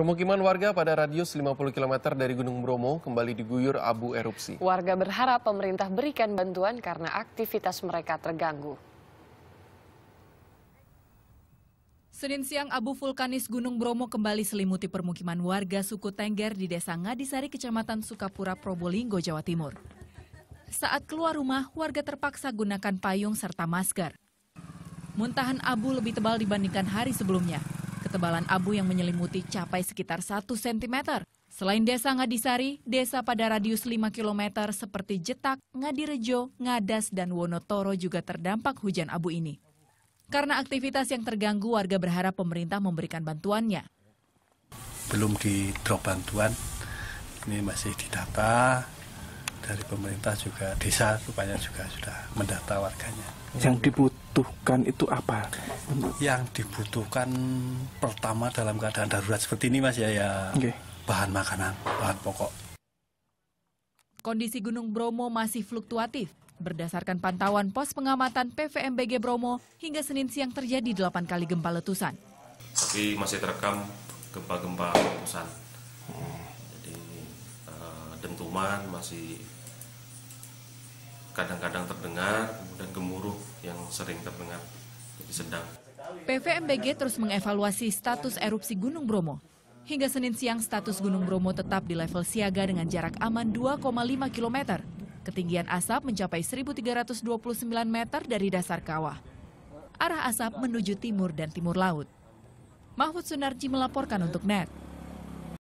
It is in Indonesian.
Permukiman warga pada radius 50 km dari Gunung Bromo kembali diguyur abu erupsi. Warga berharap pemerintah berikan bantuan karena aktivitas mereka terganggu. Senin siang abu vulkanis Gunung Bromo kembali selimuti permukiman warga suku Tengger di Desa Ngadisari, Kecamatan Sukapura, Probolinggo, Jawa Timur. Saat keluar rumah, warga terpaksa gunakan payung serta masker. Muntahan abu lebih tebal dibandingkan hari sebelumnya, ketebalan abu yang menyelimuti capai sekitar 1 cm. Selain desa Ngadisari, desa pada radius 5 km seperti Jetak, Ngadirejo, Ngadas, dan Wonotoro juga terdampak hujan abu ini. Karena aktivitas yang terganggu, warga berharap pemerintah memberikan bantuannya. Belum di drop bantuan, ini masih didata, dari pemerintah juga desa rupanya juga sudah mendata warganya. Yang dibutuhkan dibutuhkan itu apa? Yang dibutuhkan pertama dalam keadaan darurat seperti ini Mas ya ya okay. bahan makanan, bahan pokok. Kondisi Gunung Bromo masih fluktuatif. Berdasarkan pantauan pos pengamatan PVMBG Bromo, hingga Senin siang terjadi 8 kali gempa letusan. Tapi masih terekam gempa-gempa letusan. Jadi eh, dentuman masih kadang-kadang terdengar, kemudian gemuruh sering terdengar, sedang. PVMBG terus mengevaluasi status erupsi Gunung Bromo. Hingga Senin siang status Gunung Bromo tetap di level siaga dengan jarak aman 2,5 km. Ketinggian asap mencapai 1.329 meter dari dasar kawah. Arah asap menuju timur dan timur laut. Mahfud Sunarji melaporkan untuk NET.